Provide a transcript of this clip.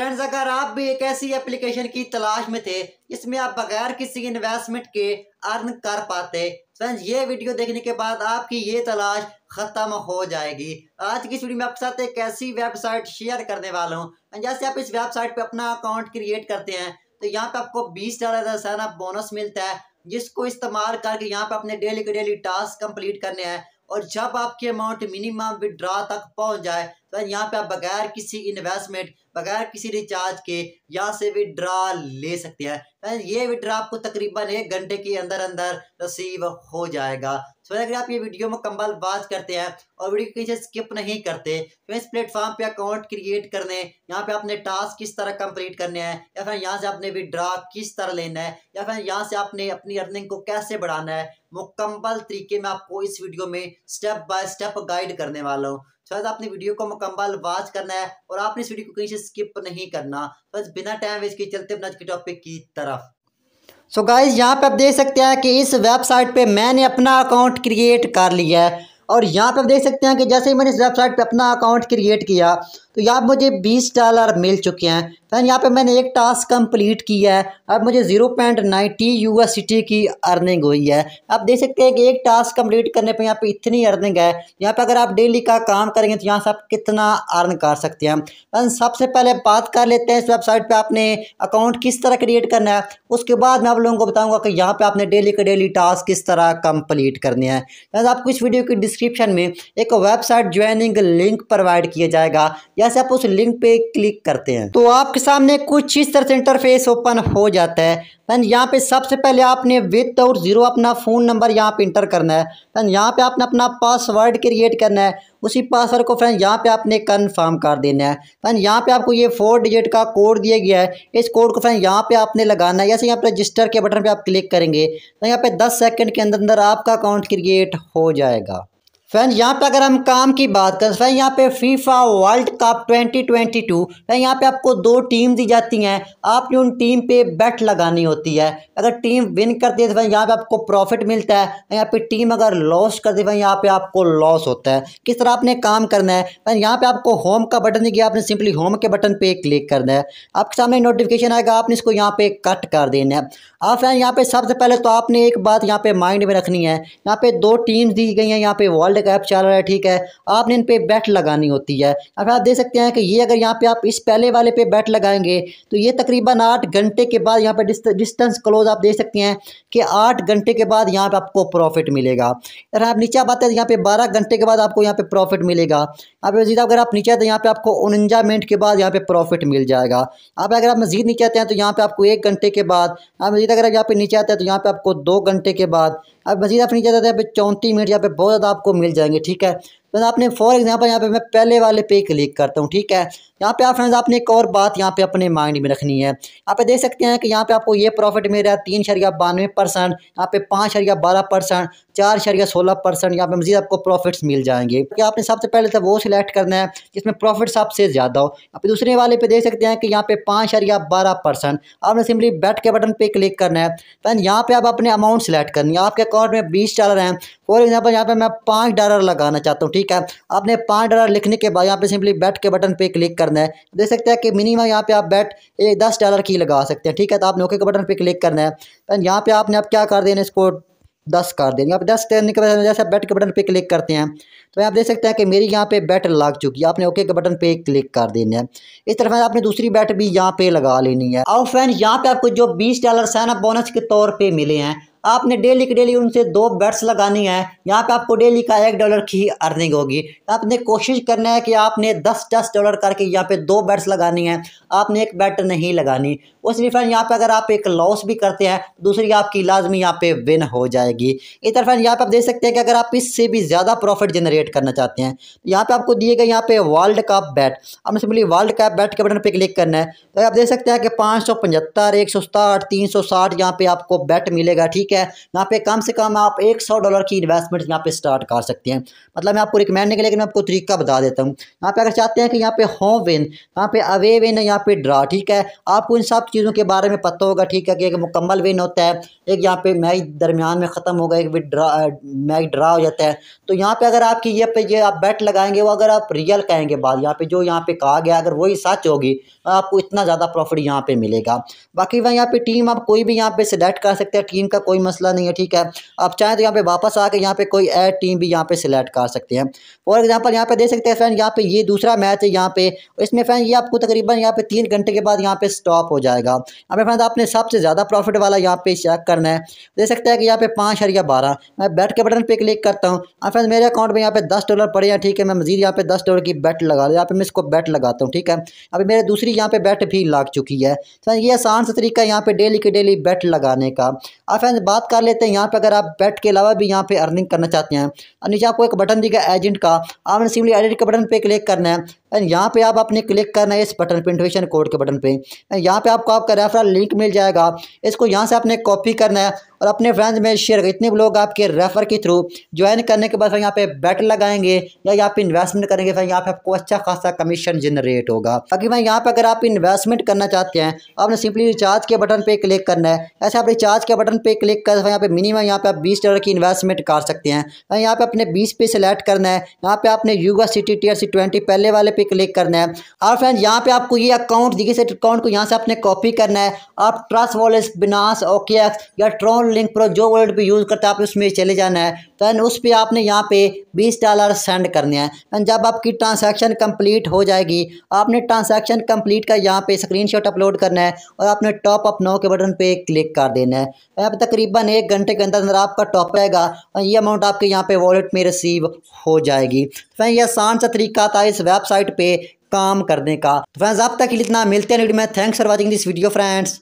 friends अगर आप भी एक ऐसी एप्लीकेशन की तलाश में थे जिसमें आप बगैर किसी इन्वेस्टमेंट के अर्न कर पाते फ्रेंड्स ये वीडियो देखने के बाद आपकी ये तलाश ख़त्म हो जाएगी आज की इस वीडियो में आपके साथ एक ऐसी वेबसाइट शेयर करने वाला हूँ जैसे आप इस वेबसाइट पे अपना अकाउंट क्रिएट करते हैं तो यहाँ पर आपको बीस डॉलर का सारा बोनस मिलता है जिसको इस्तेमाल करके यहाँ पर अपने डेली के डेली टास्क कम्प्लीट करने हैं और जब आपकी अमाउंट मिनिमम विड्रा तक पहुँच जाए तो यहाँ पे आप बगैर किसी इन्वेस्टमेंट बगैर किसी रिचार्ज के यहाँ से विड्रा ले सकते हैं फ्रेंड्स तो ये विड्रा आपको तकरीबन एक घंटे के अंदर अंदर रसीव हो जाएगा सो अगर आप ये वीडियो मुकम्मल बात करते हैं और वीडियो को किसी स्किप नहीं करते तो इस प्लेटफॉर्म पे अकाउंट क्रिएट करने यहाँ पे आपने टास्क किस तरह कंप्लीट करने हैं या फिर यहाँ से आपने विड्रा किस तरह लेना है या फिर यहाँ से आपने अपनी अर्निंग को कैसे बढ़ाना है मुकम्मल तरीके में आपको इस वीडियो में स्टेप बाय स्टेप गाइड करने वाला हूँ बस आपने वीडियो को मुकम्मल वाच करना है और आपने इस वीडियो को कहीं से स्किप नहीं करना बस बिना टाइम वेस्ट के चलते अपना आज के टॉपिक की तरफ सो गाइज यहाँ पे आप देख सकते हैं कि इस वेबसाइट पे मैंने अपना अकाउंट क्रिएट कर लिया है और यहाँ पे आप देख सकते हैं कि जैसे ही मैंने इस वेबसाइट पे अपना अकाउंट क्रिएट किया तो यहाँ मुझे बीस डॉलर मिल चुके हैं दैन तो यहाँ पे मैंने एक टास्क कंप्लीट किया है अब मुझे जीरो पॉइंट नाइन्टी यू की अर्निंग हुई है आप देख सकते हैं कि एक टास्क कंप्लीट करने पे यहाँ पे इतनी अर्निंग है यहाँ पे अगर आप डेली का काम करेंगे तो यहाँ से आप कितना अर्न कर सकते हैं दैन सबसे पहले बात कर लेते हैं इस वेबसाइट पर आपने अकाउंट किस तरह क्रिएट करना है उसके बाद मैं आप लोगों को बताऊँगा कि यहाँ पर आपने डेली का डेली टास्क किस तरह कंप्लीट करने हैं दैन तो आपको इस वीडियो की डिस्क्रिप्शन में एक वेबसाइट ज्वाइनिंग लिंक प्रोवाइड किया जाएगा या से आप उस लिंक पे क्लिक करते हैं तो आपके सामने कुछ इस तरह से इंटरफेस ओपन हो जाता है दैन यहाँ पे सबसे पहले आपने विथ और ज़ीरो अपना फ़ोन नंबर यहाँ पे इंटर करना है दैन यहाँ पे आपने अपना पासवर्ड क्रिएट करना है उसी पासवर्ड को फ्रेंड यहाँ पे आपने कन्फर्म कर देना है फ्रेंड यहाँ पे आपको ये फोर डिजिट का कोड दिया गया है इस कोड को फ्रेंड यहाँ पे आपने लगाना है जैसे यहाँ पे रजिस्टर के बटन पे आप क्लिक करेंगे तो यहाँ पे दस सेकंड के अंदर अंदर आपका अकाउंट क्रिएट हो जाएगा फ्रेंड यहाँ पे अगर हम काम की बात करें फ्रेंड यहाँ पे फीफा वर्ल्ड कप 2022 फ्रेंड यहाँ पे आपको दो टीम दी जाती हैं आपने उन टीम पे बैट लगानी होती है अगर टीम विन करती है तो फ्रेंड यहाँ पे आपको प्रॉफिट मिलता है यहाँ पे टीम अगर लॉस करती है यहाँ पे आपको लॉस होता है किस तरह आपने काम करना है फ्रेंड यहाँ पर आपको होम का बटन दिया आपने सिंपली होम के बटन पर क्लिक करना है आपके सामने नोटिफिकेशन आएगा आपने इसको यहाँ पर कट कर देना है और फ्रेंड यहाँ पर सबसे पहले तो आपने एक बात यहाँ पर माइंड में रखनी है यहाँ पर दो टीम दी गई हैं यहाँ पर वर्ल्ड वाले का ऐप चल रहा है ठीक है आपने इन पर बैट लगानी होती है अब आप देख सकते हैं कि ये अगर यहाँ पर आप इस पहले वाले पे बैट लगाएंगे तो ये तकरीबन आठ घंटे के बाद यहाँ पर डिस्टेंस क्लोज आप देख सकते हैं कि आठ घंटे के बाद यहाँ पर आपको प्रॉफिट मिलेगा अगर आप नीचे बात है यहाँ पर बारह घंटे के बाद आपको यहाँ पर प्रॉफिट मिलेगा यहाँ मजीद अगर आप नीचे आते हैं यहाँ पे आपको उनंजा मिनट के बाद यहाँ पे प्रॉफिट मिल जाएगा आप अगर आप मजीद नीचे आते हैं तो यहाँ पे आपको एक घंटे के बाद आप मजीद अगर आप यहाँ पे नीचे आते हैं तो यहाँ पे आपको दो घंटे के बाद अब मजीद आप नीचे आते हैं यहाँ पे चौंतीस मिनट यहाँ पे बहुत ज़्यादा आपको मिल जाएंगे ठीक है बस आपने फॉर एग्जांपल यहाँ पे मैं पहले वाले पे क्लिक करता हूँ ठीक है यहाँ पे आप फ्रेंड्स आपने एक और बात यहाँ पे अपने माइंड में रखनी है यहाँ पे देख सकते हैं कि यहाँ पे आपको ये प्रॉफिट मिल रहा है तीन शरिया बानवे परसेंट यहाँ पे पाँच शरिया बारह परसेंट चार शरिया सोलह परसेंट यहाँ पे मजीद आपको प्रॉफिट्स मिल जाएंगे क्योंकि आपने सबसे पहले तो वो सिलेक्ट करना है जिसमें प्रॉफिट्स आपसे ज़्यादा हो यहाँ पे दूसरे वाले पे देख सकते हैं कि यहाँ पे पाँच शरिया बारह परसेंट आपने सिंपली बैट के बटन पर क्लिक करना है फ्रेंड यहाँ पर आप अपने अमाउंट सेलेक्ट करनी है आपके अकाउंट में बीस डॉलर हैं फॉर एग्जाम्पल यहाँ पर मैं पाँच डॉलर लगाना चाहता हूँ ठीक है आपने पाँच डॉलर लिखने के बाद यहाँ पे सिंपली बैट के बटन पे क्लिक करना है देख सकते हैं कि मिनिमम यहाँ पे आप बैट एक दस डॉलर की लगा सकते हैं ठीक है तो आपने ओके के बटन पे क्लिक करना है एंड यहाँ पे आपने अब क्या कर देना इसको दस कर देना यहाँ पे दस करने के बाद जैसे बैट के बटन पे क्लिक करते हैं तो आप देख सकते हैं कि मेरी यहाँ पे बैट लग चुकी है आपने ओके के बटन पे क्लिक कर देना है इस तरफ आपने दूसरी बैट भी यहाँ पे लगा लेनी है और फ्रेंड यहाँ पे आपको जो बीस डॉलर साइन बोनस के तौर पर मिले हैं आपने डेली की डेली उनसे दो बैट्स लगानी है यहाँ पे आपको डेली का एक डॉलर की अर्निंग होगी आपने कोशिश करना है कि आपने दस दस डॉलर करके यहाँ पे दो बैट्स लगानी है आपने एक बैट नहीं लगानी उस रिफंड यहाँ पे अगर आप एक लॉस भी करते हैं तो दूसरी आपकी लाजमी यहाँ पे विन हो जाएगी इधर फ्रेंड यहाँ पे आप देख सकते हैं कि अगर आप इससे भी ज़्यादा प्रॉफिट जनरेट करना चाहते हैं तो यहाँ पर आपको दिए गए यहाँ पे वर्ल्ड कप बैट आपने सिंपली वर्ल्ड कप बैट के बटन पर क्लिक करना है तो आप देख सकते हैं कि पाँच सौ पचहत्तर एक सौ साठ तीन सौ साठ यहाँ पे आपको बैट मिलेगा ठीक ठीक है यहाँ पे कम से कम आप एक सौ डॉलर की इन्वेस्टमेंट यहाँ पे स्टार्ट कर सकते हैं मतलब मैं आपको रिकमेंड नहीं लेकिन मैं आपको तरीका बता देता हूँ यहाँ पे अगर चाहते हैं कि यहाँ पे होम विन यहाँ पे अवे विन यहाँ पे ड्रा ठीक है आपको इन सब चीज़ों के बारे में पता होगा ठीक है कि एक मुकम्मल विन होता है एक यहाँ पे मैच दरमियान में ख़त्म होगा एक ड्रा मैच ड्रा हो जाता है तो यहाँ पे अगर आपकी ये पे ये आप बैट लगाएंगे वो अगर आप रियल कहेंगे बाद यहाँ पे जो यहाँ पे कहा गया अगर वही सच होगी आपको इतना ज़्यादा प्रॉफिट यहाँ पे मिलेगा बाकी वह यहाँ पे टीम आप कोई भी यहाँ पे सिलेक्ट कर सकते हैं टीम का कोई कोई मसला नहीं है ठीक है आप चाहें तो यहाँ पे वापस आकर यहाँ पे कोई एड टीम भी यहाँ पे सिलेक्ट कर सकते हैं फॉर एग्जांपल यहाँ पे देख सकते हैं फ्रेंड यहाँ पे ये दूसरा मैच है यहाँ पे इसमें फ्रेंड ये आपको तकरीबन यहाँ पे तीन घंटे के बाद यहाँ पे स्टॉप हो जाएगा यहाँ पे फ्रेंड आपने सबसे ज़्यादा प्रॉफिट वाला यहाँ पे चेक करना है देख सकते हैं कि यहाँ पे पाँच हरिया बारह मैं बैट के बटन पर क्लिक करता हूँ और फ्रेंड मेरे अकाउंट में यहाँ पे दस डॉलर पड़े हैं ठीक है मैं मजीद यहाँ पे दस डॉलर की बैट लगा लूँ यहाँ पे मैं इसको बैट लगाता हूँ ठीक है अभी मेरे दूसरी यहाँ पे बैट भी लाग चुकी है फ्रेंड ये आसान सा तरीका यहाँ पे डेली के डेली बैट लगाने का अब फ्रेंड बात कर लेते हैं यहाँ पे अगर आप बेट के अलावा भी यहाँ पे अर्निंग करना चाहते हैं और नीचे आपको एक बटन दिखा एजेंट का आपने सिमली एडिट के बटन पे क्लिक करना है एंड यहाँ पे आप अपने क्लिक करना है इस बटन पे इंटोवेशन कोड के बटन पे एंड यहाँ पे आपको आपका रेफरल लिंक मिल जाएगा इसको यहाँ से आपने कॉपी करना है और अपने फ्रेंड्स में शेयर इतने लोग आपके रेफर के थ्रू ज्वाइन करने के बाद फिर यहाँ पे बैट लगाएंगे या यहाँ पे इन्वेस्टमेंट करेंगे फिर यहाँ पे आपको अच्छा खासा कमीशन जनरेट होगा बाकी भाई यहाँ पर अगर आप इन्वेस्टमेंट करना चाहते हैं आपने सिंपली रिचार्ज के बटन पर क्लिक करना है ऐसे आप रिचार्ज के बटन पर क्लिक कर यहाँ पे मिनिमम यहाँ पे आप बीस डॉलर की इन्वेस्टमेंट कर सकते हैं यहाँ पे अपने बीस पे सिलेक्ट करना है यहाँ पे आपने यूगा सिटी टी आर पहले वाले पे क्लिक करना है और फ्रेंड यहाँ पे आपको ये अकाउंट दिखे से अकाउंट को यहाँ से आपने कॉपी करना है आप ट्रस्ट वॉलेट बिनास ओकेएक्स या ट्रोन लिंक प्रो जो वॉलेट भी यूज़ करते हैं आप उसमें चले जाना है फ्रेंड उस पर आपने यहाँ पे बीस डॉलर सेंड करने हैं एंड जब आपकी ट्रांसैक्शन कम्प्लीट हो जाएगी आपने ट्रांसैक्शन कम्प्लीट का यहाँ पे स्क्रीन अपलोड करना है और आपने टॉप अप नो के बटन पर क्लिक कर देना है अब तकरीबन एक घंटे के अंदर अंदर आपका टॉप आएगा और ये अमाउंट आपके यहाँ पे वॉलेट में रिसीव हो जाएगी फ्रेंड ये आसान सा तरीका था इस वेबसाइट पे काम करने का तो फ्रेंड्स आप तक इतना मिलते हैं वीडियो में thanks for watching this video friends